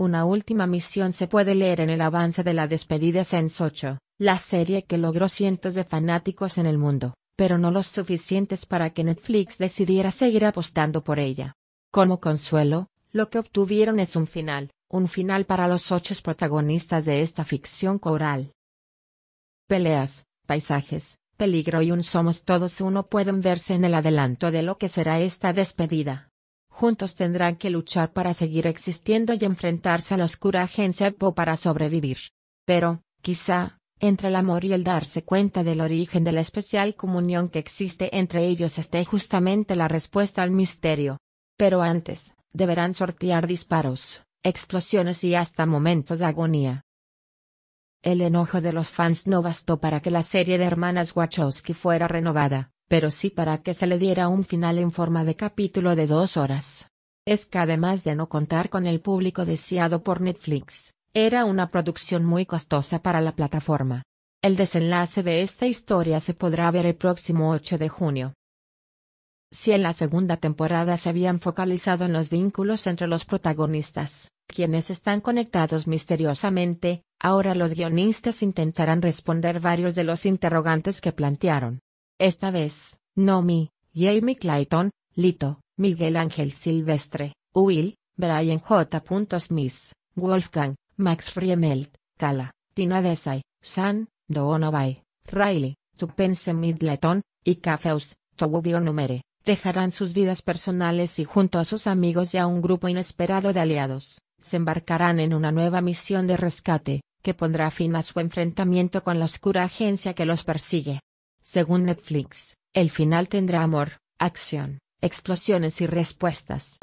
Una última misión se puede leer en el avance de la despedida Sense 8, la serie que logró cientos de fanáticos en el mundo, pero no los suficientes para que Netflix decidiera seguir apostando por ella. Como consuelo, lo que obtuvieron es un final, un final para los ocho protagonistas de esta ficción coral. Peleas, paisajes, peligro y un somos todos uno pueden verse en el adelanto de lo que será esta despedida juntos tendrán que luchar para seguir existiendo y enfrentarse a la oscura agencia Po para sobrevivir. Pero, quizá, entre el amor y el darse cuenta del origen de la especial comunión que existe entre ellos esté justamente la respuesta al misterio. Pero antes, deberán sortear disparos, explosiones y hasta momentos de agonía. El enojo de los fans no bastó para que la serie de hermanas Wachowski fuera renovada, pero sí para que se le diera un final en forma de capítulo de dos horas. Es que además de no contar con el público deseado por Netflix, era una producción muy costosa para la plataforma. El desenlace de esta historia se podrá ver el próximo 8 de junio. Si en la segunda temporada se habían focalizado en los vínculos entre los protagonistas, quienes están conectados misteriosamente, ahora los guionistas intentarán responder varios de los interrogantes que plantearon. Esta vez, Nomi, Jamie Clayton, Lito, Miguel Ángel Silvestre, Will, Brian J. Smith, Wolfgang, Max Riemelt, Kala, Tina Desai, San, Donovay, Riley, Tupense Midleton, y Cafeus, Togubio Numere, dejarán sus vidas personales y junto a sus amigos y a un grupo inesperado de aliados, se embarcarán en una nueva misión de rescate, que pondrá fin a su enfrentamiento con la oscura agencia que los persigue. Según Netflix, el final tendrá amor, acción, explosiones y respuestas.